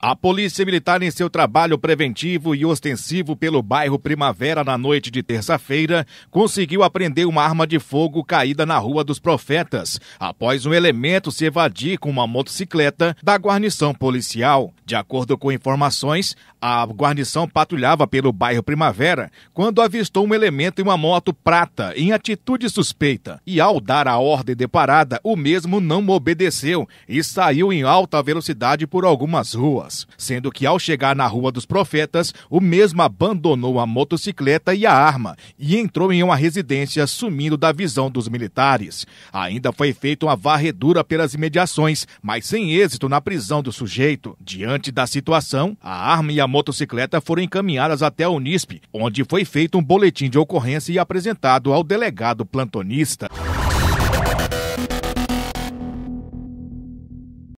A Polícia Militar, em seu trabalho preventivo e ostensivo pelo bairro Primavera na noite de terça-feira, conseguiu apreender uma arma de fogo caída na Rua dos Profetas, após um elemento se evadir com uma motocicleta da guarnição policial. De acordo com informações, a guarnição patrulhava pelo bairro Primavera quando avistou um elemento em uma moto prata em atitude suspeita. E ao dar a ordem de parada, o mesmo não obedeceu e saiu em alta velocidade por algumas ruas sendo que ao chegar na Rua dos Profetas, o mesmo abandonou a motocicleta e a arma e entrou em uma residência, sumindo da visão dos militares. Ainda foi feita uma varredura pelas imediações, mas sem êxito na prisão do sujeito. Diante da situação, a arma e a motocicleta foram encaminhadas até a Unisp, onde foi feito um boletim de ocorrência e apresentado ao delegado plantonista.